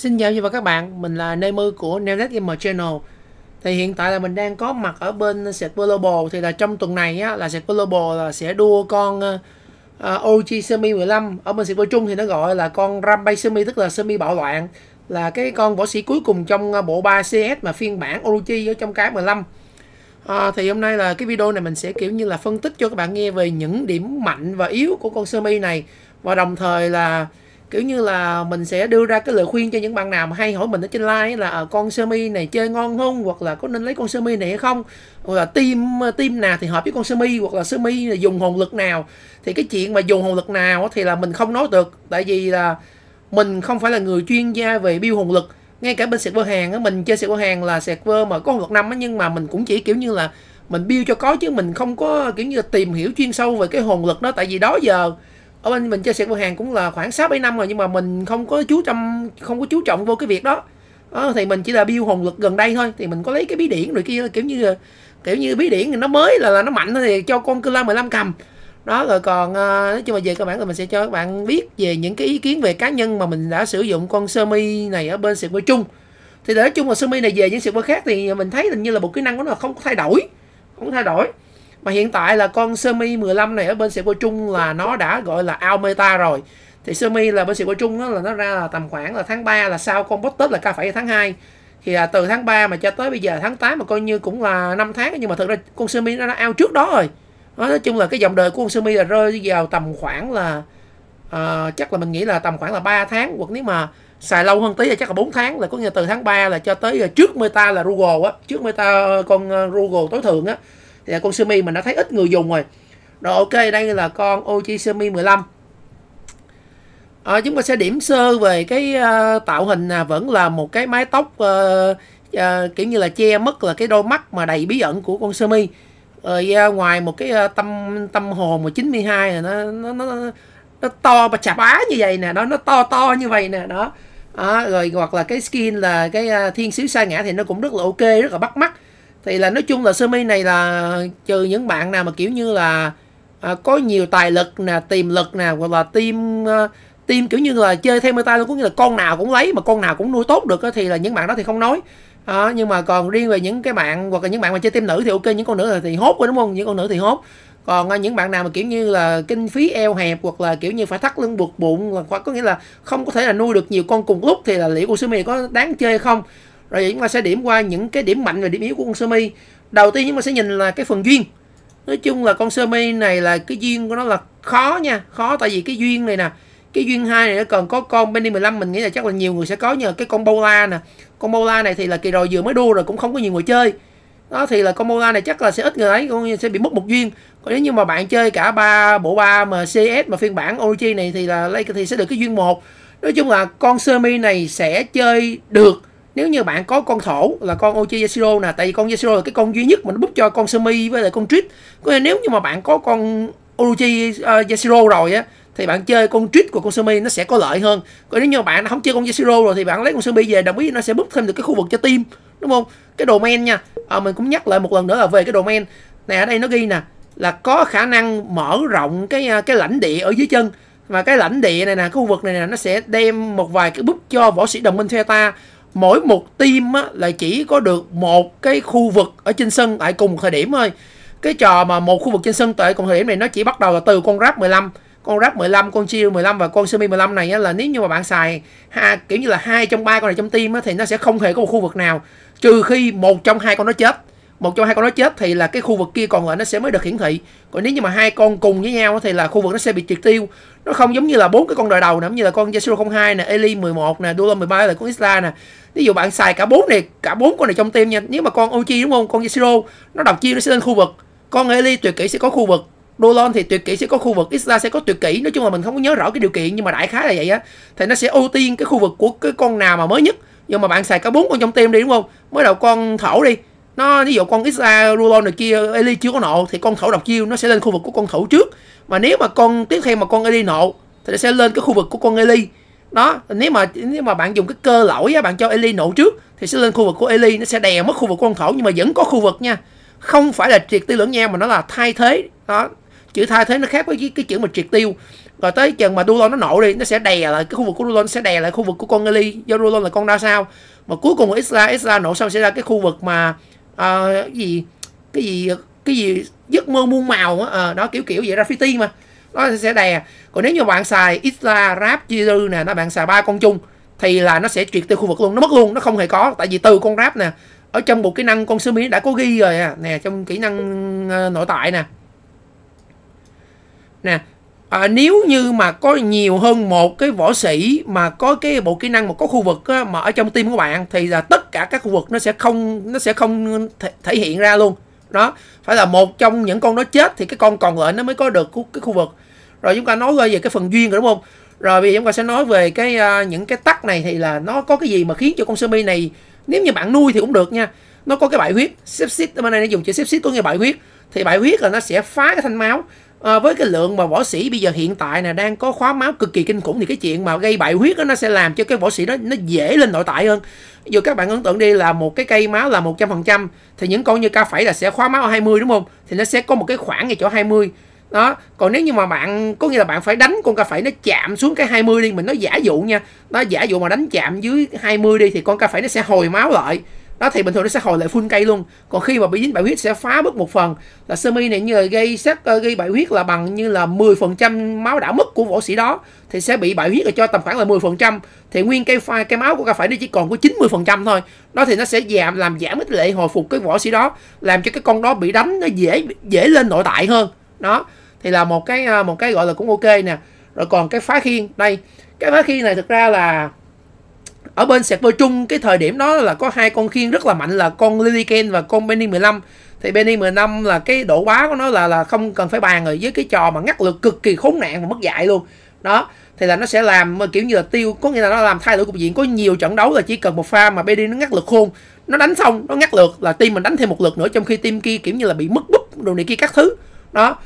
Xin chào và các bạn, mình là Nemu của Neonet Gamer Channel Thì hiện tại là mình đang có mặt ở bên Sệt Global Thì là trong tuần này á, là Sệt Global là sẽ đua con uh, ờ, ờ, OG Semi 15 Ở bên Sệt Trung thì nó gọi là con Rambay Semi tức là Semi bạo loạn Là cái con võ sĩ cuối cùng trong ờ, bộ 3 CS mà phiên bản Orochi ở trong cái 15 À, thì hôm nay là cái video này mình sẽ kiểu như là phân tích cho các bạn nghe về những điểm mạnh và yếu của con Semi này và đồng thời là kiểu như là mình sẽ đưa ra cái lời khuyên cho những bạn nào mà hay hỏi mình ở trên like là ờ, con sơ mi này chơi ngon không hoặc là có nên lấy con sơ mi này hay không hoặc là team ờ, team nào thì hợp với con sơ mi hoặc là sơ mi dùng hồn lực nào thì cái chuyện mà dùng hồn lực nào thì là mình không nói được tại vì là mình không phải là người chuyên gia về biêu hồn lực ngay cả bên sẹt vơ hàng mình chơi sẹt vơ hàng là sẹt vơ mà có hồn lực năm nhưng mà mình cũng chỉ kiểu như là mình biêu cho có chứ mình không có kiểu như là tìm hiểu chuyên sâu về cái hồn lực đó tại vì đó giờ ở bên mình chơi sẹt mua hàng cũng là khoảng 6 7 năm rồi nhưng mà mình không có chú trọng không có chú trọng vô cái việc đó đó, thì mình chỉ là build hồn lực gần đây thôi thì mình có lấy cái bí điển rồi kia kiểu như kiểu như bí điển thì nó mới là là nó mạnh thôi thì cho con cơ la 15 cầm đó rồi còn à, nói chung là về các bạn thì mình sẽ cho các bạn biết về những cái ý kiến về cá nhân mà mình đã sử dụng con sơ mi này ở bên sẹt mua chung thì nói chung là sơ mi này về những sẹt mua khác thì mình thấy hình như là bộ kỹ năng của nó không thay đổi không thay đổi mà hiện tại là con Semi 15 này ở bên sài của Trung là nó đã gọi là ao meta rồi thì Semi là bên sài của Trung đó, là nó ra là tầm khoảng là tháng 3 là sau con bot tết là ca phải tháng 2 thì là từ tháng 3 mà cho tới bây giờ tháng 8 mà coi như cũng là 5 tháng nhưng mà thực ra con Semi nó đã ao trước đó rồi đó, nói chung là cái dòng đời của con Semi là rơi vào tầm khoảng là uh, chắc là mình nghĩ là tầm khoảng là 3 tháng hoặc nếu mà xài lâu hơn tí là chắc là 4 tháng là có nghĩa từ tháng 3 là cho tới à, trước meta là Google á trước meta con à, Google tối thượng á thì dạ, là con Sumi mình đã thấy ít người dùng rồi rồi ok đây là con Oji Sumi 15 à, ờ, chúng ta sẽ điểm sơ về cái uh, tạo hình là vẫn là một cái mái tóc uh, uh, kiểu như là che mất là cái đôi mắt mà đầy bí ẩn của con Sumi rồi uh, ngoài một cái uh, tâm tâm hồn mà 92 là nó nó nó nó to và chạp á như vậy nè đó nó to to như vậy nè đó à, rồi hoặc là cái skin là cái uh, thiên sứ sa ngã thì nó cũng rất là ok rất là bắt mắt thì là nói chung là sơ mi này là trừ những bạn nào mà kiểu như là à, có nhiều tài lực nè tiềm lực nè hoặc là tim uh, ờ, tim kiểu như là chơi theo tay luôn có nghĩa là con nào cũng lấy mà con nào cũng nuôi tốt được đó, thì là những bạn đó thì không nói à, nhưng mà còn riêng về những cái bạn hoặc là những bạn mà chơi tim nữ thì ok những con nữ thì hốt rồi đúng không những con nữ thì hốt còn ờ, những bạn nào mà kiểu như là kinh phí eo hẹp hoặc là kiểu như phải thắt lưng buộc bụng hoặc có nghĩa là không có thể là nuôi được nhiều con cùng lúc thì là liệu cô sư mì có đáng chơi không rồi chúng ta sẽ điểm qua những cái điểm mạnh và điểm yếu của con sơ mi đầu tiên chúng ta sẽ nhìn là cái phần duyên nói chung là con sơ mi này là cái duyên của nó là khó nha khó tại vì cái duyên này nè cái duyên hai này nó còn có con Benny 15 mình nghĩ là chắc là nhiều người sẽ có nhờ cái con Bola nè con Bola này thì là kỳ rồi vừa mới đua rồi cũng không có nhiều người chơi đó thì là con Bola này chắc là sẽ ít người ấy cũng sẽ bị mất một duyên còn nếu như mà bạn chơi cả ba bộ ba mà CS mà phiên bản Origi này thì là thì sẽ được cái duyên một nói chung là con Semi này sẽ chơi được nếu như bạn có con thổ là con Ochi Yashiro nè tại vì con Yashiro là cái con duy nhất mà nó búp cho con Sumi với lại con Trit có nghĩa nếu như mà bạn có con Orochi uh, ờ, Yashiro rồi á thì bạn chơi con Trit của con Sumi nó sẽ có lợi hơn còn nếu như bạn không chơi con Yashiro rồi thì bạn lấy con Sumi về đồng ý nó sẽ búp thêm được cái khu vực cho tim, đúng không cái domain nha à, mình cũng nhắc lại một lần nữa là về cái domain này ở đây nó ghi nè là có khả năng mở rộng cái ờ, cái lãnh địa ở dưới chân và cái lãnh địa này nè cái khu vực này nè nó sẽ đem một vài cái búp cho võ sĩ đồng minh theo ta mỗi một team á, là chỉ có được một cái khu vực ở trên sân tại cùng thời điểm thôi cái trò mà một khu vực trên sân tại cùng thời điểm này nó chỉ bắt đầu là từ con rap 15 con rap 15 con chiêu 15 và con semi 15 này á, là nếu như mà bạn xài ha, kiểu như là hai trong ba con này trong team á, thì nó sẽ không hề có một khu vực nào trừ khi một trong hai con nó chết một trong hai con nó chết thì là cái khu vực kia còn lại nó sẽ mới được hiển thị còn nếu như mà hai con cùng với nhau thì là khu vực nó sẽ bị triệt tiêu nó không giống như là bốn cái con đời đầu nè giống như là con Yasuo 02 nè Eli 11 nè Dulo 13 là con Isla nè ví dụ bạn xài cả bốn này cả bốn con này trong team nha nếu mà con Uchi đúng không con Yasuo nó đọc chiêu nó sẽ lên khu vực con Eli tuyệt kỹ sẽ có khu vực Dolon thì tuyệt kỹ sẽ có khu vực Isla sẽ có tuyệt kỹ nói chung là mình không có nhớ rõ cái điều kiện nhưng mà đại khái là vậy á thì nó sẽ ưu tiên cái khu vực của cái con nào mà mới nhất nhưng mà bạn xài cả bốn con trong team đi đúng không mới đầu con thổ đi nó ví dụ con Xa Rubon này kia Eli chưa có nộ thì con thổ độc chiêu nó sẽ lên khu vực của con thủ trước mà nếu mà con tiếp theo mà con Eli nộ thì sẽ lên cái khu vực của con Eli đó nếu mà nếu mà bạn dùng cái cơ lỗi á, bạn cho Eli nổ trước thì sẽ lên khu vực của Eli nó sẽ đè mất khu vực của con thổ nhưng mà vẫn có khu vực nha không phải là triệt tiêu lẫn nhau mà nó là thay thế đó chữ thay thế nó khác với cái, cái chữ mà triệt tiêu rồi tới chừng mà Dulon nó nổ đi nó sẽ đè lại cái khu vực của Dulon sẽ đè lại khu vực của con Eli do Dulon là con đa sao mà cuối cùng Isla Isla nổ xong sẽ ra cái khu vực mà à, cái gì cái gì cái gì giấc mơ muôn màu á à, đó kiểu kiểu vậy graffiti mà nó sẽ đè còn nếu như bạn xài Isla Rap Jiru nè nó bạn xài ba con chung thì là nó sẽ triệt tiêu khu vực luôn nó mất luôn nó không hề có tại vì từ con rap nè ở trong một kỹ năng con sơ mỹ đã có ghi rồi à. nè trong kỹ năng uh, nội tại nè nè à, nếu như mà có nhiều hơn một cái võ sĩ mà có cái bộ kỹ năng mà có khu vực á, mà ở trong tim của bạn thì là tất cả các khu vực nó sẽ không nó sẽ không thể, thể hiện ra luôn đó phải là một trong những con nó chết thì cái con còn lại nó mới có được cái khu vực rồi chúng ta nói về cái phần duyên rồi đúng không rồi bây giờ chúng ta sẽ nói về cái uh, những cái tắc này thì là nó có cái gì mà khiến cho con sơ mi này nếu như bạn nuôi thì cũng được nha nó có cái bại huyết sepsis bên này nó dùng chữ sepsis có nghĩa bại huyết thì bại huyết là nó sẽ phá cái thanh máu à, với cái lượng mà võ sĩ bây giờ hiện tại nè đang có khóa máu cực kỳ kinh khủng thì cái chuyện mà gây bại huyết đó, nó sẽ làm cho cái võ sĩ đó nó dễ lên nội tại hơn dù các bạn ấn tượng đi là một cái cây máu là 100% thì những con như ca phẩy là sẽ khóa máu 20 đúng không thì nó sẽ có một cái khoảng ngay chỗ 20 đó còn nếu như mà bạn có nghĩa là bạn phải đánh con cà phẩy nó chạm xuống cái 20 đi mình nói giả dụ nha nó giả dụ mà đánh chạm dưới 20 đi thì con cà phẩy nó sẽ hồi máu lại đó thì bình thường nó sẽ hồi lại full cây luôn còn khi mà bị dính bại huyết sẽ phá mất một phần là sơ mi này như là gây sát ờ, gây bại huyết là bằng như là 10% máu đã mất của võ sĩ đó thì sẽ bị bại huyết là cho tầm khoảng là 10% thì nguyên cây pha cái máu của cà phải nó chỉ còn có 90% thôi đó thì nó sẽ giảm làm giảm cái tỷ lệ hồi phục cái võ sĩ đó làm cho cái con đó bị đánh nó dễ dễ lên nội tại hơn đó thì là một cái ờ, một cái gọi là cũng ok nè rồi còn cái phá khiên đây cái phá khiên này thực ra là ở bên sẹt đôi chung cái thời điểm đó là có hai con khiên rất là mạnh là con Liliken và con Benny 15 thì Benny 15 là cái độ quá của nó là là không cần phải bàn rồi với cái trò mà ngắt lượt cực kỳ khốn nạn và mất dạy luôn đó thì là nó sẽ làm kiểu như là tiêu có nghĩa là nó làm thay đổi cục diện có nhiều trận đấu là chỉ cần một pha mà Benny nó ngắt lượt khôn nó đánh xong nó ngắt lượt là team mình đánh thêm một lượt nữa trong khi team kia kiểu như là bị mất bút đồ này kia các thứ đó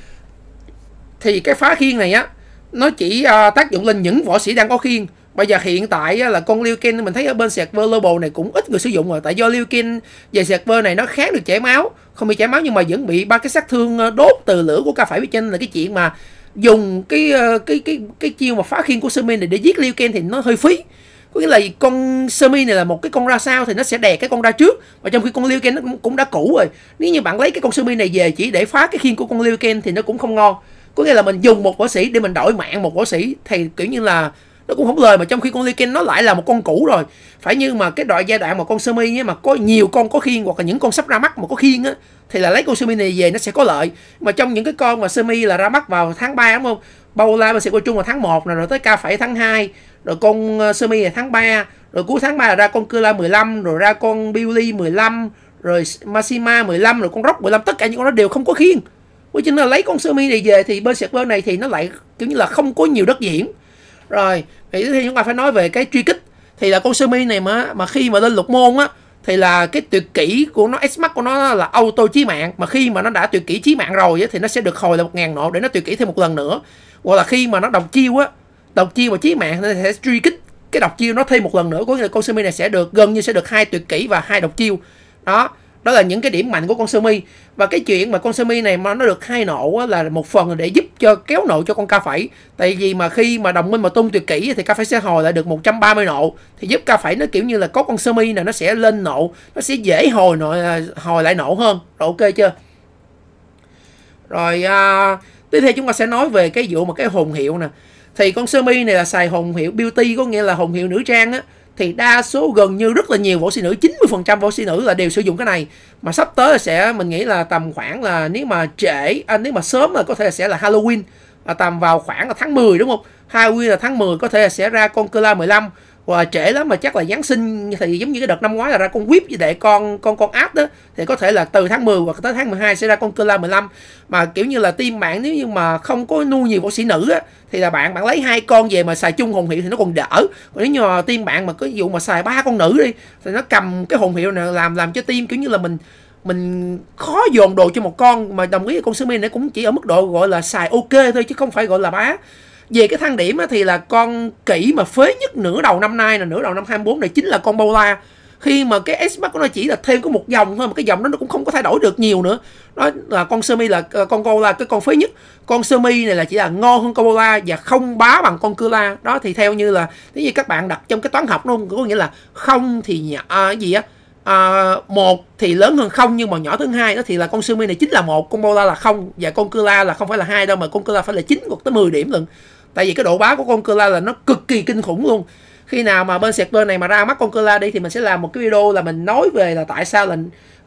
thì cái phá khiên này á nó chỉ uh, tác dụng lên những võ sĩ đang có khiên bây giờ hiện tại là con Liukin mình thấy ở bên Server Global này cũng ít người sử dụng rồi tại do Liukin về Server này nó kháng được chảy máu không bị chảy máu nhưng mà vẫn bị ba cái sát thương ờ, đốt từ lửa của ca phải bị trên là cái chuyện mà dùng cái ờ, cái cái cái chiêu mà phá khiên của Sumi này để giết Liukin thì nó hơi phí có nghĩa là con semi này là một cái con ra sao thì nó sẽ đè cái con ra trước và trong khi con liu nó cũng đã cũ rồi nếu như bạn lấy cái con semi này về chỉ để phá cái khiên của con liu thì nó cũng không ngon có nghĩa là mình dùng một võ sĩ để mình đổi mạng một võ sĩ thì kiểu như là nó cũng không lời mà trong khi con Lycan nó lại là một con cũ rồi phải như mà cái đoạn giai đoạn mà con sơ mi mà có nhiều con có khiên hoặc là những con sắp ra mắt mà có khiên á thì là lấy con sơ mi này về nó sẽ có lợi mà trong những cái con mà sơ mi là ra mắt vào tháng 3 đúng không bao la mà sẽ coi chung vào tháng 1 này, rồi tới ca phải tháng 2 rồi con ờ, sơ mi là tháng 3 rồi cuối tháng 3 là ra con Kula 15 rồi ra con Billy 15 rồi Masima 15 rồi con Rock 15 tất cả những con nó đều không có khiên Vậy chính là lấy con sơ mi này về thì bên sạc bên này thì nó lại kiểu như là không có nhiều đất diễn rồi vậy thì chúng ta phải nói về cái truy kích thì là con sơ mi này mà mà khi mà lên lục môn á thì là cái tuyệt kỹ của nó x max của nó là auto chí mạng mà khi mà nó đã tuyệt kỹ chí mạng rồi á, thì nó sẽ được hồi là một ngàn nộ để nó tuyệt kỹ thêm một lần nữa hoặc là khi mà nó đọc chiêu á đọc chiêu và chí mạng nó sẽ truy kích cái đọc chiêu nó thêm một lần nữa có nghĩa là con sơ mi này sẽ được gần như sẽ được hai tuyệt kỹ và hai đọc chiêu đó đó là những cái điểm mạnh của con sơ mi và cái chuyện mà con sơ mi này mà nó được hai nộ là một phần để giúp cho kéo nộ cho con ca phẩy tại vì mà khi mà đồng minh mà tung tuyệt kỹ thì ca phẩy sẽ hồi lại được 130 nộ thì giúp ca phẩy nó kiểu như là có con sơ mi này nó sẽ lên nộ nó sẽ dễ hồi nộ à, hồi lại nộ hơn rồi ok chưa rồi à, tiếp theo chúng ta sẽ nói về cái vụ mà cái hồn hiệu nè thì con sơ mi này là xài hồn hiệu beauty có nghĩa là hồn hiệu nữ trang á thì đa số gần như rất là nhiều võ sĩ nữ 90% võ sĩ nữ là đều sử dụng cái này mà sắp tới sẽ mình nghĩ là tầm khoảng là nếu mà trễ à, nếu mà sớm là có thể là sẽ là Halloween là tầm vào khoảng là tháng 10 đúng không Halloween là tháng 10 có thể là sẽ ra con Conclave 15 và trễ lắm mà chắc là Giáng sinh thì giống như cái đợt năm ngoái là ra con whip với đệ con con con áp đó thì có thể là từ tháng 10 hoặc tới tháng 12 sẽ ra con Kula 15 mà kiểu như là team bạn nếu như mà không có nuôi nhiều võ sĩ nữ á, thì là bạn bạn lấy hai con về mà xài chung hồn hiệu thì nó còn đỡ còn nếu như mà team bạn mà có dụ mà xài ba con nữ đi thì nó cầm cái hồn hiệu này làm làm cho team kiểu như là mình mình khó dồn đồ cho một con mà đồng ý con sư này cũng chỉ ở mức độ gọi là xài ok thôi chứ không phải gọi là bá về cái thang điểm thì là con kỹ mà phế nhất nửa đầu năm nay là nửa đầu năm 24 này chính là con Bola khi mà cái S của nó chỉ là thêm có một dòng thôi mà cái dòng đó nó cũng không có thay đổi được nhiều nữa đó là con sơ mi là ờ, con cô là cái con phế nhất con sơ mi này là chỉ là ngon hơn con la và không bá bằng con cưa la đó thì theo như là nếu như các bạn đặt trong cái toán học nó có nghĩa là không thì nhỏ à, gì á à, một thì lớn hơn không nhưng mà nhỏ thứ hai đó thì là con sơ mi này chính là một con bola là không và con cưa la là không phải là hai đâu mà con cưa la phải là chín hoặc tới 10 điểm lận tại vì cái độ báo của con Cula là nó cực kỳ kinh khủng luôn khi nào mà bên sẹt bên này mà ra mắt con Cula đi thì mình sẽ làm một cái video là mình nói về là tại sao là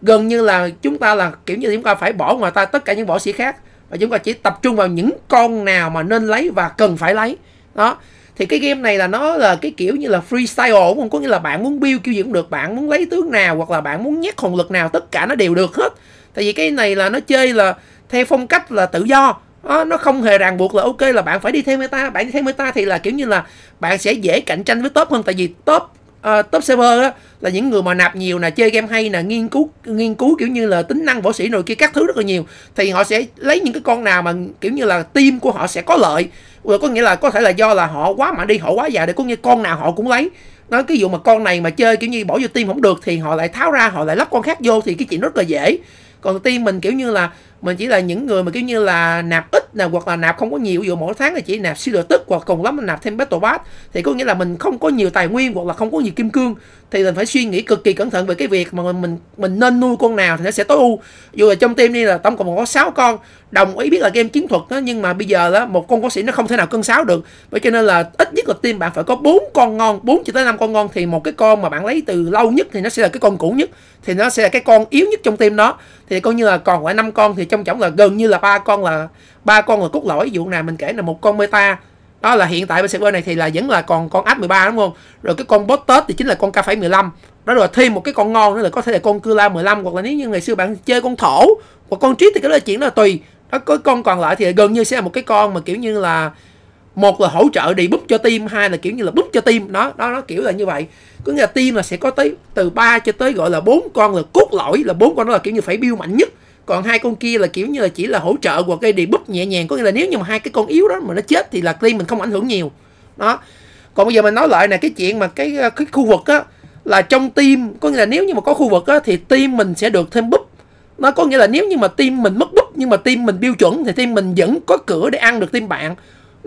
gần như là chúng ta là kiểu như chúng ta phải bỏ ngoài ta tất cả những võ sĩ khác và chúng ta chỉ tập trung vào những con nào mà nên lấy và cần phải lấy đó thì cái game này là nó là cái kiểu như là freestyle cũng có nghĩa là bạn muốn build kiểu gì cũng được bạn muốn lấy tướng nào hoặc là bạn muốn nhét hồn lực nào tất cả nó đều được hết tại vì cái này là nó chơi là theo phong cách là tự do đó, ờ, nó không hề ràng buộc là ok là bạn phải đi theo meta bạn đi theo meta thì là kiểu như là bạn sẽ dễ cạnh tranh với top hơn tại vì top uh, top server đó là những người mà nạp nhiều nè chơi game hay nè nghiên cứu nghiên cứu kiểu như là tính năng võ sĩ rồi kia các thứ rất là nhiều thì họ sẽ lấy những cái con nào mà kiểu như là team của họ sẽ có lợi rồi ờ, có nghĩa là có thể là do là họ quá mạnh đi họ quá già để có như con nào họ cũng lấy nói cái dụ mà con này mà chơi kiểu như bỏ vô team không được thì họ lại tháo ra họ lại lắp con khác vô thì cái chuyện rất là dễ còn team mình kiểu như là mình chỉ là những người mà kiểu như là nạp ít là hoặc là nạp không có nhiều ví dụ mỗi tháng là chỉ nạp siêu tức hoặc cùng lắm là nạp thêm battle pass thì có nghĩa là mình không có nhiều tài nguyên hoặc là không có nhiều kim cương thì mình phải suy nghĩ cực kỳ cẩn thận về cái việc mà mình mình, mình nên nuôi con nào thì nó sẽ tối ưu dù là trong team đi là tổng cộng có 6 con đồng ý biết là game chiến thuật đó, nhưng mà bây giờ đó một con có sĩ nó không thể nào cân sáu được bởi cho nên là ít nhất là team bạn phải có bốn con ngon bốn cho tới năm con ngon thì một cái con mà bạn lấy từ lâu nhất thì nó sẽ là cái con cũ nhất thì nó sẽ là cái con yếu nhất trong team đó thì coi như là còn lại năm con thì trong chổng là gần như là ba con là ba con là cốt lõi dụ nào mình kể là một con meta đó là hiện tại server này thì là vẫn là còn con app 13 đúng không rồi cái con bot tết thì chính là con k phải 15 đó rồi thêm một cái con ngon nữa là có thể là con cưa 15 hoặc là nếu như ngày xưa bạn chơi con thổ hoặc con triết thì cái đó là chuyện đó là tùy đó có con còn lại thì gần như sẽ là một cái con mà kiểu như là một là hỗ trợ đi búp cho tim hai là kiểu như là búp cho tim đó đó nó kiểu là như vậy cứ nghĩa là team là sẽ có tới từ 3 cho tới gọi là bốn con là cốt lõi là bốn con đó là kiểu như phải build mạnh nhất còn hai con kia là kiểu như là chỉ là hỗ trợ hoặc gây debuff nhẹ nhàng có nghĩa là nếu như mà hai cái con yếu đó mà nó chết thì là clean mình không ảnh hưởng nhiều đó còn bây giờ mình nói lại nè cái chuyện mà cái ờ, cái khu vực á là trong tim có nghĩa là nếu như mà có khu vực á thì tim mình sẽ được thêm búp nó có nghĩa là nếu như mà tim mình mất búp nhưng mà tim mình tiêu chuẩn thì tim mình vẫn có cửa để ăn được tim bạn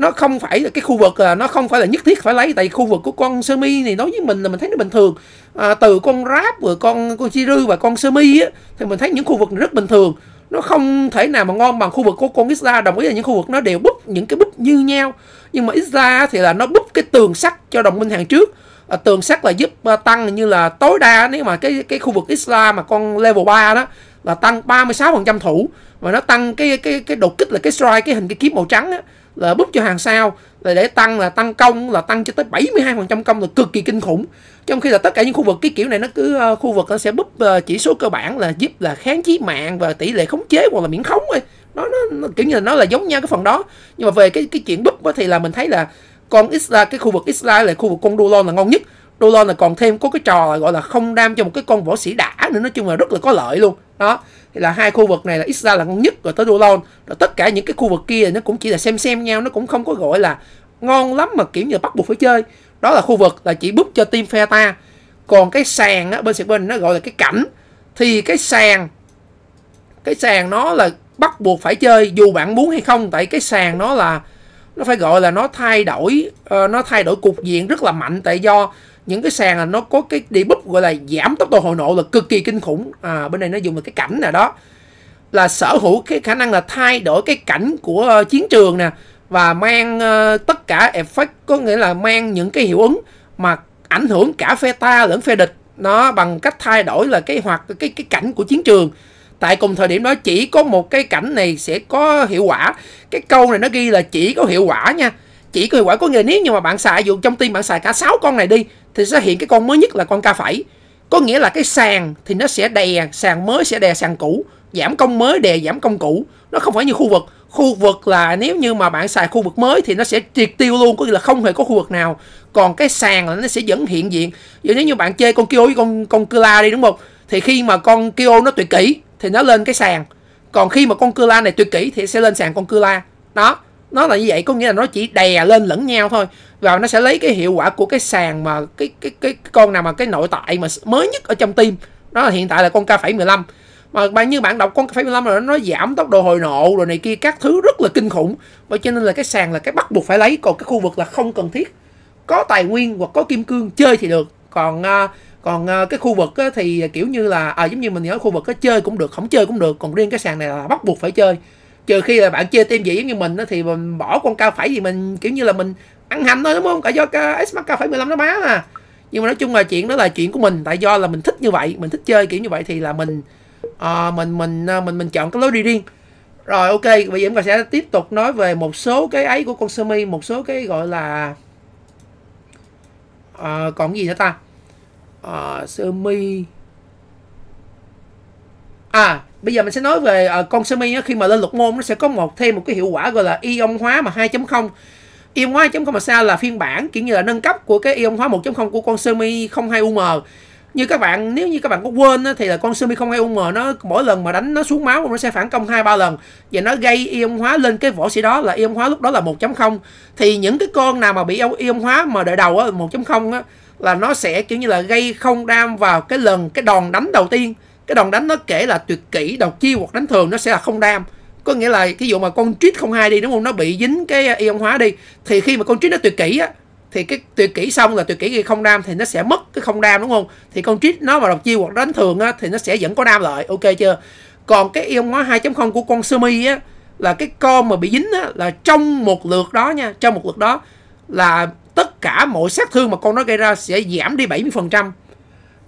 nó không phải là cái khu vực à, nó không phải là nhất thiết phải lấy tại khu vực của con sơ mi này nói với mình là mình thấy nó bình thường à, từ con rap vừa con con rư và con sơ mi á thì mình thấy những khu vực rất bình thường nó không thể nào mà ngon bằng khu vực của con Isla đồng ý là những khu vực nó đều búp những cái búp như nhau nhưng mà Isla thì là nó búp cái tường sắt cho đồng minh hàng trước à, tường sắt là giúp à, tăng như là tối đa nếu mà cái cái khu vực Isla mà con level 3 đó là tăng 36% thủ và nó tăng cái cái cái đột kích là cái strike cái hình cái kiếm màu trắng á, là bút cho hàng sau là để tăng là tăng công là tăng cho tới 72% công là cực kỳ kinh khủng trong khi là tất cả những khu vực cái kiểu này nó cứ ờ, khu vực nó sẽ búp ờ, chỉ số cơ bản là giúp là kháng chí mạng và tỷ lệ khống chế hoặc là miễn khống thôi nó, nó, nó kiểu như là nó là giống nhau cái phần đó nhưng mà về cái cái chuyện búp thì là mình thấy là con Isla cái khu vực Isla là khu vực con Dulon là ngon nhất Dulon là còn thêm có cái trò gọi là không đam cho một cái con võ sĩ đã nữa nói chung là rất là có lợi luôn đó thì là hai khu vực này là Israel là ngon nhất rồi tới Dulon rồi tất cả những cái khu vực kia nó cũng chỉ là xem xem nhau nó cũng không có gọi là ngon lắm mà kiểu như bắt buộc phải chơi đó là khu vực là chỉ bút cho team phe ta còn cái sàn á, bên sạc bên nó gọi là cái cảnh thì cái sàn cái sàn nó là bắt buộc phải chơi dù bạn muốn hay không tại cái sàn nó là nó phải gọi là nó thay đổi uh, nó thay đổi cục diện rất là mạnh tại do những cái sàn là nó có cái đi búp gọi là giảm tốc độ hồi nộ là cực kỳ kinh khủng à, bên này nó dùng là cái cảnh nào đó là sở hữu cái khả năng là thay đổi cái cảnh của ờ, chiến trường nè và mang uh, tất cả effect có nghĩa là mang những cái hiệu ứng mà ảnh hưởng cả phe ta lẫn phe địch nó bằng cách thay đổi là cái hoặc cái cái cảnh của chiến trường tại cùng thời điểm đó chỉ có một cái cảnh này sẽ có hiệu quả cái câu này nó ghi là chỉ có hiệu quả nha chỉ có hiệu quả có nghĩa nếu như mà bạn xài dù trong tim bạn xài cả sáu con này đi thì sẽ hiện cái con mới nhất là con ca phẩy có nghĩa là cái sàn thì nó sẽ đè sàn mới sẽ đè sàn cũ giảm công mới đè giảm công cũ nó không phải như khu vực khu vực là nếu như mà bạn xài khu vực mới thì nó sẽ triệt tiêu luôn có nghĩa là không hề có khu vực nào còn cái sàn là nó sẽ vẫn hiện diện vậy nếu như bạn chơi con kio với con con kula đi đúng không thì khi mà con kio nó tuyệt kỹ thì nó lên cái sàn còn khi mà con kula này tuyệt kỹ thì sẽ lên sàn con kula đó nó là như vậy có nghĩa là nó chỉ đè lên lẫn nhau thôi và nó sẽ lấy cái hiệu quả của cái sàn mà cái cái cái con nào mà cái nội tại mà mới nhất ở trong tim nó hiện tại là con k phẩy 15 mà bạn như bạn đọc con k phẩy 15 là nó giảm tốc độ hồi nộ rồi này kia các thứ rất là kinh khủng vậy cho nên là cái sàn là cái bắt buộc phải lấy còn cái khu vực là không cần thiết có tài nguyên hoặc có kim cương chơi thì được còn à, còn à, cái khu vực thì kiểu như là à, giống như mình nói khu vực có chơi cũng được không chơi cũng được còn riêng cái sàn này là bắt buộc phải chơi trừ khi là bạn chơi team dĩ như mình đó, thì mình bỏ con cao phải gì mình kiểu như là mình ăn hành thôi đúng không cả do Xmark cao phải 15 nó má mà nhưng mà nói chung là chuyện đó là chuyện của mình tại do là mình thích như vậy mình thích chơi kiểu như vậy thì là mình uh, mình mình uh, mình mình chọn cái lối đi riêng rồi ok bây giờ chúng ta sẽ tiếp tục nói về một số cái ấy của con sumi một số cái gọi là uh, còn gì nữa ta uh, sumi à bây giờ mình sẽ nói về uh, con sơ mi khi mà lên lục môn nó sẽ có một thêm một cái hiệu quả gọi là ion hóa mà 2.0 ion hóa 2.0 mà sao là phiên bản kiểu như là nâng cấp của cái ion hóa 1.0 của con sơ mi 02UM như các bạn nếu như các bạn có quên á, thì là con sumi 02UM nó mỗi lần mà đánh nó xuống máu nó sẽ phản công hai ba lần và nó gây ion hóa lên cái vỏ sĩ đó là ion hóa lúc đó là 1.0 thì những cái con nào mà bị ion hóa mà đợi đầu á 1.0 á là nó sẽ kiểu như là gây không đam vào cái lần cái đòn đánh đầu tiên cái đòn đánh nó kể là tuyệt kỹ đòn chiêu hoặc đánh thường nó sẽ là không đam có nghĩa là cái dụ mà con trít không hai đi đúng không nó bị dính cái ờ, ion hóa đi thì khi mà con trít nó tuyệt kỹ á thì cái tuyệt kỹ xong là tuyệt kỹ gây không đam thì nó sẽ mất cái không đam đúng không thì con trít nó mà đọc chiêu hoặc đánh thường á thì nó sẽ vẫn có đam lại ok chưa còn cái ion hóa 2.0 của con sumi á là cái con mà bị dính á là trong một lượt đó nha trong một lượt đó là tất cả mọi sát thương mà con nó gây ra sẽ giảm đi 70%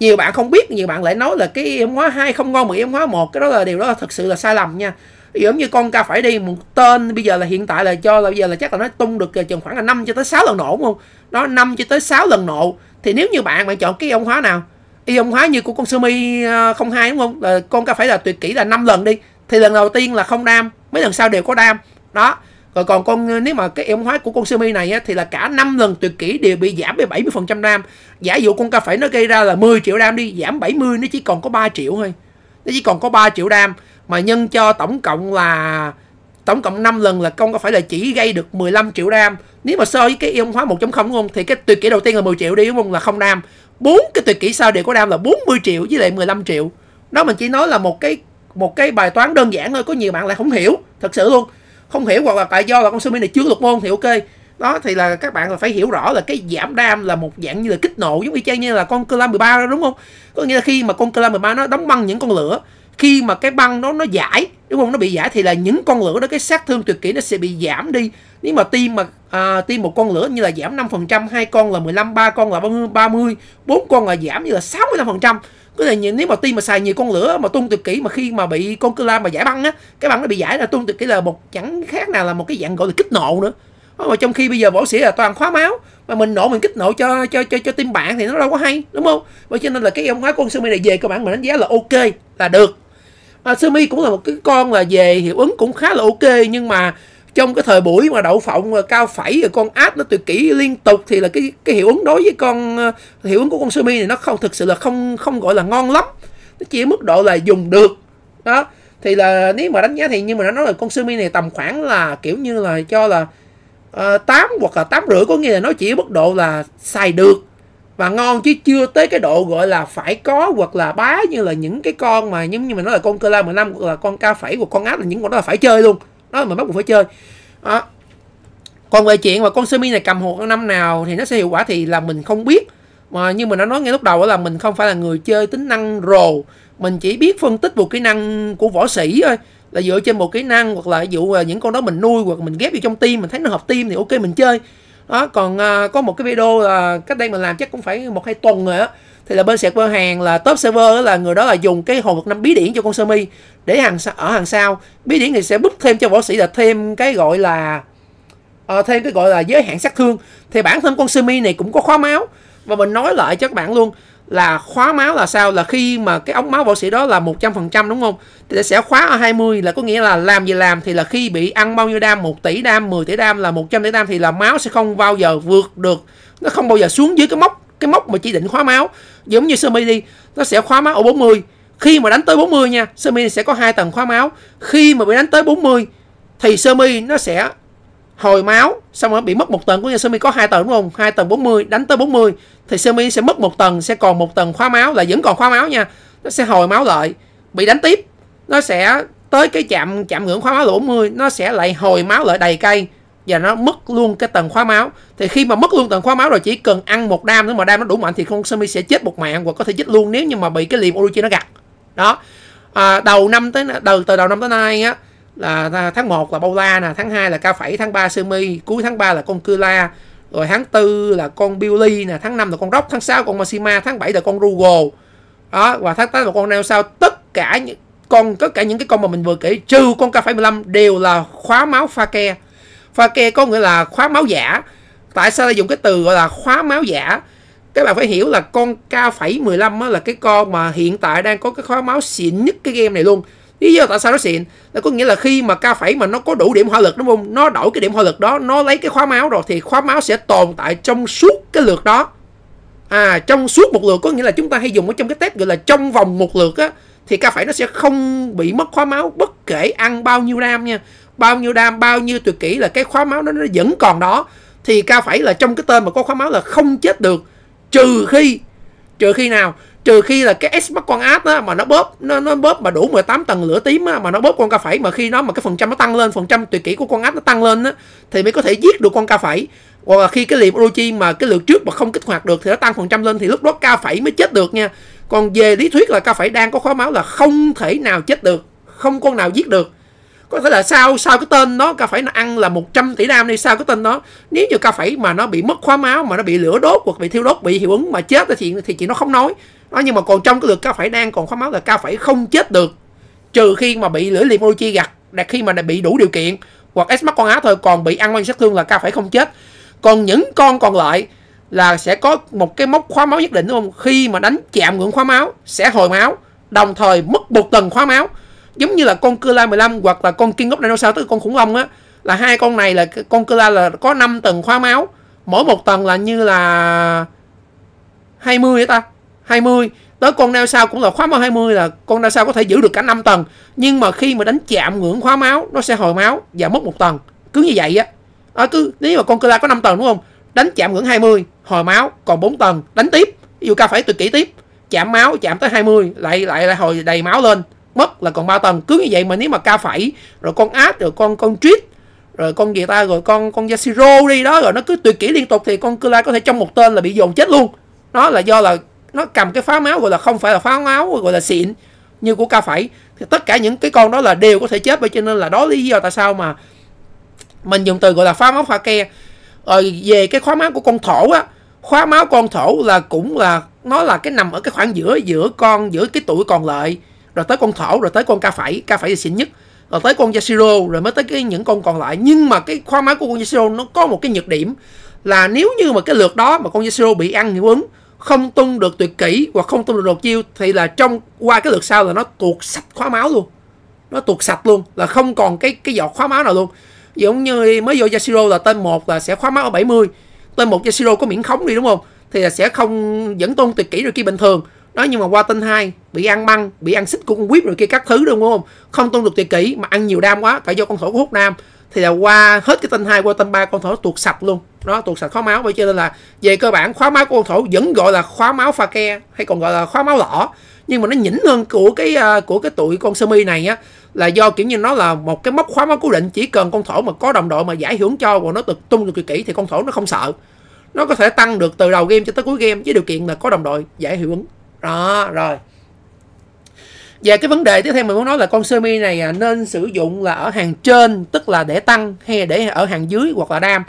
nhiều bạn không biết nhiều bạn lại nói là cái em hóa hai không ngon mà em hóa một cái đó là điều đó là thật sự là sai lầm nha giống như con ca phải đi một tên bây giờ là hiện tại là cho là bây giờ là chắc là nó tung được chừng khoảng là 5 cho tới 6 lần nổ đúng không nó 5 cho tới 6 lần nổ thì nếu như bạn bạn chọn cái ông hóa nào y ông hóa như của con sumi à, không hai đúng không là con ca phải là tuyệt kỹ là 5 lần đi thì lần đầu tiên là không đam mấy lần sau đều có đam đó rồi còn con ờ, nếu mà cái em hóa của con sơ mi này á, thì là cả 5 lần tuyệt kỹ đều bị giảm về 70% RAM. Giả dụ con ca phẩy nó gây ra là 10 triệu RAM đi, giảm 70 nó chỉ còn có 3 triệu thôi. Nó chỉ còn có 3 triệu RAM mà nhân cho tổng cộng là tổng cộng 5 lần là con có phải là chỉ gây được 15 triệu RAM. Nếu mà so với cái ion hóa 1.0 đúng không? Thì cái tuyệt kỹ đầu tiên là 10 triệu đi đúng không? Là không RAM. Bốn cái tuyệt kỹ sau đều có RAM là 40 triệu với lại 15 triệu. Đó mình chỉ nói là một cái một cái bài toán đơn giản thôi, có nhiều bạn lại không hiểu, thật sự luôn không hiểu hoặc là tại do là con sumi này chưa luật môn thì ok đó thì là các bạn là phải hiểu rõ là cái giảm đam là một dạng như là kích nộ giống y chang như là con Clam 13 đó đúng không? Có nghĩa là khi mà con Clam 13 nó đóng băng những con lửa khi mà cái băng nó nó giải đúng không nó bị giải thì là những con lửa đó cái sát thương tuyệt kỹ nó sẽ bị giảm đi nếu mà tim mà à, tim một con lửa như là giảm 5% hai con là 15 ba con là 30 30 bốn con là giảm như là 65% cứ là nếu mà team mà xài nhiều con lửa mà tung tuyệt kỹ mà khi mà bị con cư la mà giải băng á cái băng nó bị giải là tung tuyệt kỹ là một chẳng khác nào là một cái dạng gọi là kích nộ nữa mà trong khi bây giờ võ sĩ là toàn khóa máu mà mình nổ mình kích nộ cho cho cho cho team bạn thì nó đâu có hay đúng không vậy cho nên là cái ông hóa con mi này về các bạn mình đánh giá là ok là được mà mi cũng là một cái con là về hiệu ứng cũng khá là ok nhưng mà trong cái thời buổi mà đậu phộng cao phẩy rồi con áp nó tuyệt kỹ liên tục thì là cái cái hiệu ứng đối với con ờ, hiệu ứng của con mi này nó không thực sự là không không gọi là ngon lắm nó chỉ mức độ là dùng được đó thì là nếu mà đánh giá thì nhưng mà nó nói là con mi này tầm khoảng là kiểu như là cho là uh, ờ, 8 hoặc là tám rưỡi có nghĩa là nó chỉ mức độ là xài được và ngon chứ chưa tới cái độ gọi là phải có hoặc là bá như là những cái con mà giống như mình nói là con cơ la 15 hoặc là con ca phẩy của con áp là những con đó là phải chơi luôn đó mình bắt buộc phải chơi đó. còn về chuyện mà con semi này cầm hột năm nào thì nó sẽ hiệu quả thì là mình không biết mà như mình đã nói ngay lúc đầu là mình không phải là người chơi tính năng rồ mình chỉ biết phân tích một kỹ năng của võ sĩ thôi là dựa trên một kỹ năng hoặc là ví dụ những con đó mình nuôi hoặc mình ghép vô trong team mình thấy nó hợp team thì ok mình chơi đó còn à, có một cái video là cách đây mình làm chắc cũng phải một hai tuần rồi á thì là bên server hàng là top server là người đó là dùng cái hồ vực năm bí điển cho con sơ mi để hàng ở hàng sau bí điển thì sẽ bút thêm cho võ sĩ là thêm cái gọi là à, thêm cái gọi là giới hạn sát thương thì bản thân con sơ mi này cũng có khóa máu và mình nói lại cho các bạn luôn là khóa máu là sao là khi mà cái ống máu bác sĩ đó là 100% đúng không thì sẽ khóa ở 20 là có nghĩa là làm gì làm thì là khi bị ăn bao nhiêu đam 1 tỷ đam 10 tỷ đam là 100 tỷ đam thì là máu sẽ không bao giờ vượt được nó không bao giờ xuống dưới cái mốc cái mốc mà chỉ định khóa máu giống như sơ mi đi nó sẽ khóa máu ở 40 khi mà đánh tới 40 nha sơ mi sẽ có hai tầng khóa máu khi mà bị đánh tới 40 thì sơ mi nó sẽ hồi máu xong rồi bị mất một tầng của nhà semi có hai tầng đúng không hai tầng 40 đánh tới 40 thì semi sẽ mất một tầng sẽ còn một tầng khóa máu là vẫn còn khóa máu nha nó sẽ hồi máu lại bị đánh tiếp nó sẽ tới cái chạm chạm ngưỡng khóa máu là 40 nó sẽ lại hồi máu lại đầy cây và nó mất luôn cái tầng khóa máu thì khi mà mất luôn tầng khóa máu rồi chỉ cần ăn một đam nữa mà đam nó đủ mạnh thì con semi sẽ chết một mạng hoặc có thể chết luôn nếu như mà bị cái liềm Orochi nó gặt đó à, đầu năm tới đầu từ đầu năm tới nay á là tháng 1 là bao la nè tháng 2 là ca phẩy tháng 3 sơ mi cuối tháng 3 là con cưa la rồi tháng 4 là con Billy nè tháng 5 là con Rock tháng 6 con Maxima tháng 7 là con Rugo đó và tháng 8 là con Neo sao tất cả những con tất cả những cái con mà mình vừa kể trừ con ca phẩy 15 đều là khóa máu pha ke pha ke có nghĩa là khóa máu giả tại sao lại dùng cái từ gọi là khóa máu giả các bạn phải hiểu là con K phẩy 15 là cái con mà hiện tại đang có cái khóa máu xịn nhất cái game này luôn lý do tại sao nó xịn là có nghĩa là khi mà ca phẩy mà nó có đủ điểm hỏa lực đúng không nó đổi cái điểm hỏa lực đó nó lấy cái khóa máu rồi thì khóa máu sẽ tồn tại trong suốt cái lượt đó à trong suốt một lượt có nghĩa là chúng ta hay dùng ở trong cái test gọi là trong vòng một lượt á thì ca phẩy nó sẽ không bị mất khóa máu bất kể ăn bao nhiêu đam nha bao nhiêu đam bao nhiêu tuyệt kỹ là cái khóa máu nó nó vẫn còn đó thì ca phải là trong cái tên mà có khóa máu là không chết được trừ khi trừ khi nào trừ khi là cái S con áp á, mà nó bóp nó nó bóp mà đủ 18 tầng lửa tím á, mà nó bóp con ca phẩy mà khi nó mà cái phần trăm nó tăng lên phần trăm tuyệt kỹ của con áp nó tăng lên á, thì mới có thể giết được con ca phẩy hoặc là khi cái liệp Orochi mà cái lượt trước mà không kích hoạt được thì nó tăng phần trăm lên thì lúc đó ca phẩy mới chết được nha còn về lý thuyết là ca phẩy đang có khóa máu là không thể nào chết được không con nào giết được có thể là sao sao cái tên nó ca phẩy nó ăn là 100 tỷ nam đi sao cái tên nó nếu như ca phẩy mà nó bị mất khóa máu mà nó bị lửa đốt hoặc bị thiêu đốt bị hiệu ứng mà chết thì thì chị nó không nói nó nhưng mà còn trong cái lượt cao phải đang còn khóa máu là cao phải không chết được trừ khi mà bị lưỡi liềm chi gặt đặc khi mà bị đủ điều kiện hoặc S mắc con á thôi còn bị ăn oan sát thương là cao phải không chết còn những con còn lại là sẽ có một cái mốc khóa máu nhất định đúng không khi mà đánh chạm ngưỡng khóa máu sẽ hồi máu đồng thời mất một tầng khóa máu giống như là con Kula 15 hoặc là con King of Dinosaur tức con khủng long á là hai con này là con Kula là có 5 tầng khóa máu mỗi một tầng là như là 20 mươi ta 20 tới con nao sao cũng là khóa máu 20 là con nao sao có thể giữ được cả 5 tầng nhưng mà khi mà đánh chạm ngưỡng khóa máu nó sẽ hồi máu và mất một tầng cứ như vậy á à, cứ nếu mà con Kula có 5 tầng đúng không đánh chạm ngưỡng 20 hồi máu còn 4 tầng đánh tiếp dù ca phải từ kỹ tiếp chạm máu chạm tới 20 lại lại lại hồi đầy máu lên mất là còn 3 tầng cứ như vậy mà nếu mà ca phải rồi con át rồi con con trip rồi con gì ta rồi con con Yashiro đi đó rồi nó cứ tuyệt kỹ liên tục thì con Kula có thể trong một tên là bị dồn chết luôn nó là do là nó cầm cái phá máu gọi là không phải là phá máu gọi là xịn như của ca phải thì tất cả những cái con đó là đều có thể chết bởi cho nên là đó lý do tại sao mà mình dùng từ gọi là phá máu pha ke rồi về cái khóa máu của con thổ á khóa máu con thổ là cũng là nó là cái nằm ở cái khoảng giữa giữa con giữa cái tuổi còn lại rồi tới con thổ rồi tới con ca phải ca phải là xịn nhất rồi tới con Yashiro rồi mới tới cái những con còn lại nhưng mà cái khóa máu của con Yashiro nó có một cái nhược điểm là nếu như mà cái lượt đó mà con Yashiro bị ăn hiệu ứng không tung được tuyệt kỹ hoặc không tung được đột chiêu thì là trong qua cái lượt sau là nó tuột sạch khóa máu luôn nó tuột sạch luôn là không còn cái cái giọt khóa máu nào luôn giống như mới vô Yashiro là tên một là sẽ khóa máu ở 70 tên một Yashiro có miễn khống đi đúng không thì là sẽ không dẫn tung tuyệt kỹ rồi kia bình thường đó nhưng mà qua tên hai bị ăn băng bị ăn xích của con quýt rồi kia các thứ đúng không không tung được tuyệt kỹ mà ăn nhiều đam quá tại do con thổ của hút nam thì là qua hết cái tên hai qua tên ba con thỏ tuột sạch luôn nó tuột sạch khóa máu vậy cho nên là về cơ bản khóa máu của con thỏ vẫn gọi là khóa máu pha ke hay còn gọi là khóa máu lỏ nhưng mà nó nhỉnh hơn của cái à, của cái tụi con sơ mi này á là do kiểu như nó là một cái móc khóa máu cố định chỉ cần con thỏ mà có đồng đội mà giải hưởng cho và nó tự tung được kỳ kỹ thì con thỏ nó không sợ nó có thể tăng được từ đầu game cho tới cuối game với điều kiện là có đồng đội giải hưởng đó rồi và cái vấn đề tiếp theo mình muốn nói là con sơ mi này à, nên sử dụng là ở hàng trên tức là để tăng hay để ở hàng dưới hoặc là đam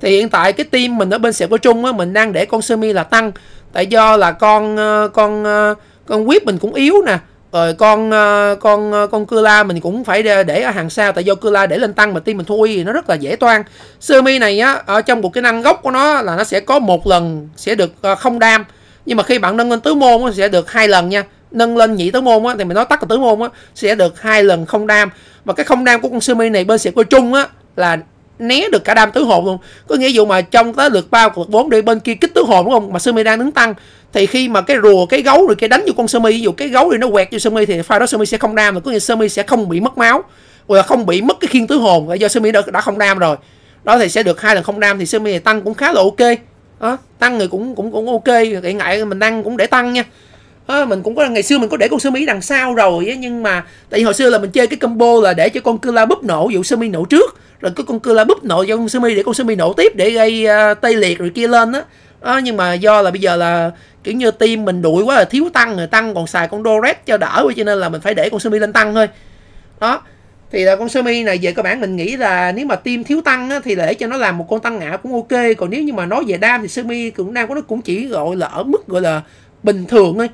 thì hiện tại cái team mình ở bên sẹo của trung á mình đang để con sơ mi là tăng tại do là con ờ, con ờ, con quyết mình cũng yếu nè rồi con ờ, con con cưa la mình cũng phải để, ở hàng sau tại do cưa la để lên tăng mà team mình thui thì nó rất là dễ toan sơ mi này á ở trong một cái năng gốc của nó là nó sẽ có một lần sẽ được không đam nhưng mà khi bạn nâng lên tứ môn nó sẽ được hai lần nha nâng lên nhị tứ môn á thì mình nói tắt là tứ môn á sẽ được hai lần không đam mà cái không đam của con sumi này bên sẽ có chung á là né được cả đam tứ hồn luôn có nghĩa dụ mà trong tới lượt ba của lượt bốn đi bên kia kích tứ hồn đúng không mà sumi đang đứng tăng thì khi mà cái rùa cái gấu rồi cái đánh vô con sumi ví dụ cái gấu thì nó quẹt vô sumi thì pha đó sumi sẽ không đam rồi có nghĩa sumi sẽ không bị mất máu hoặc là không bị mất cái khiên tứ hồn là do sumi đã, đã không đam rồi đó thì sẽ được hai lần không đam thì sumi này tăng cũng khá là ok đó, tăng người cũng cũng cũng ok ngại ngại mình tăng cũng để tăng nha à, mình cũng có ngày xưa mình có để con sơ mi đằng sau rồi ấy, nhưng mà tại vì hồi xưa là mình chơi cái combo là để cho con cưa la búp nổ dụ sơ mi nổ trước rồi cứ con cưa la búp nổ cho con sơ mi để con sơ mi nổ tiếp để gây uh, tê liệt rồi kia lên á à, nhưng mà do là bây giờ là kiểu như tim mình đuổi quá là thiếu tăng rồi tăng còn xài con đô cho đỡ cho nên là mình phải để con sơ mi lên tăng thôi đó thì là con sơ mi này về cơ bản mình nghĩ là nếu mà tim thiếu tăng á, thì để cho nó làm một con tăng ngã cũng ok còn nếu như mà nói về đam thì sơ mi cũng đang có nó cũng chỉ gọi là ở mức gọi là bình thường thôi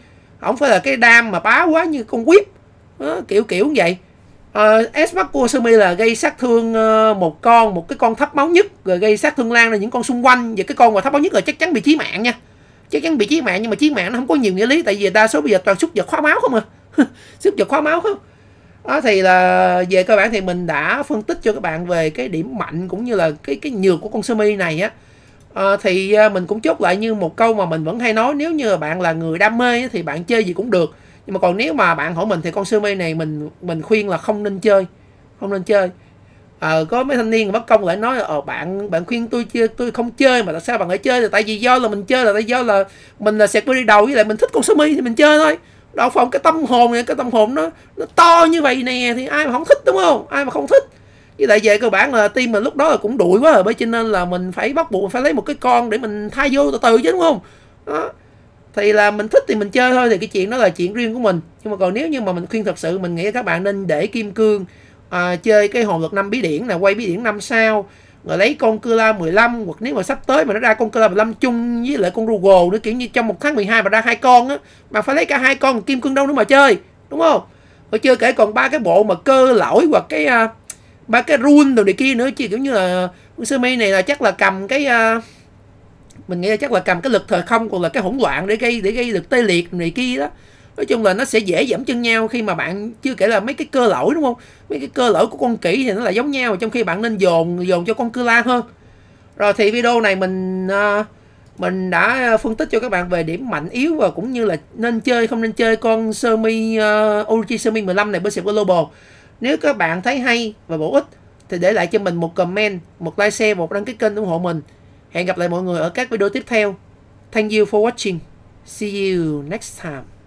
không phải là cái đam mà bá quá như con quýt đó, kiểu kiểu như vậy uh, ờ, Esmakosumi là gây sát thương ờ, một con một cái con thấp máu nhất rồi gây sát thương lan là những con xung quanh và cái con mà thấp máu nhất là chắc chắn bị chí mạng nha chắc chắn bị chí mạng nhưng mà chí mạng nó không có nhiều nghĩa lý tại vì đa số bây giờ toàn xúc vật khóa máu không à xúc vật khóa máu không đó thì là về cơ bản thì mình đã phân tích cho các bạn về cái điểm mạnh cũng như là cái cái nhược của con mi này á Ờ, à, thì mình cũng chốt lại như một câu mà mình vẫn hay nói nếu như bạn là người đam mê thì bạn chơi gì cũng được nhưng mà còn nếu mà bạn hỏi mình thì con sư mê này mình mình khuyên là không nên chơi không nên chơi à, có mấy thanh niên bất công lại nói ờ bạn bạn khuyên tôi chơi tôi không chơi mà tại sao bạn lại chơi là tại vì do là mình chơi là tại do là mình là sẹt đi đầu với lại mình thích con sư mi thì mình chơi thôi đạo phòng cái tâm hồn này cái tâm hồn nó nó to như vậy nè thì ai mà không thích đúng không ai mà không thích với lại về cơ bản là team mình lúc đó là cũng đuổi quá rồi à, bởi cho nên là mình phải bắt buộc phải lấy một cái con để mình thay vô từ từ chứ đúng không đó thì là mình thích thì mình chơi thôi thì cái chuyện đó là chuyện riêng của mình nhưng mà còn nếu như mà mình khuyên thật sự mình nghĩ các bạn nên để kim cương à, chơi cái hồn lực năm bí điển là quay bí điển năm sao rồi lấy con Kula 15 hoặc nếu mà sắp tới mà nó ra con Kula 15 chung với lại con google nữa kiểu như trong một tháng 12 mà ra hai con á mà phải lấy cả hai con kim cương đâu nữa mà chơi đúng không rồi chưa kể còn ba cái bộ mà cơ lõi hoặc cái uh, ba cái run đồ này kia nữa chứ kiểu như là sơ mi này là chắc là cầm cái uh, mình nghĩ là chắc là cầm cái lực thời không còn là cái hỗn loạn để gây để gây được tê liệt này kia đó nói chung là nó sẽ dễ giảm chân nhau khi mà bạn chưa kể là mấy cái cơ lỗi đúng không mấy cái cơ lỗi của con kỹ thì nó là giống nhau trong khi bạn nên dồn dồn cho con cư la hơn rồi thì video này mình uh, mình đã phân tích cho các bạn về điểm mạnh yếu và cũng như là nên chơi không nên chơi con sơ mi uh, à, Uchi sơ mi 15 này bên Global nếu các bạn thấy hay và bổ ích thì để lại cho mình một comment, một like share, một đăng ký kênh ủng hộ mình. Hẹn gặp lại mọi người ở các video tiếp theo. Thank you for watching. See you next time.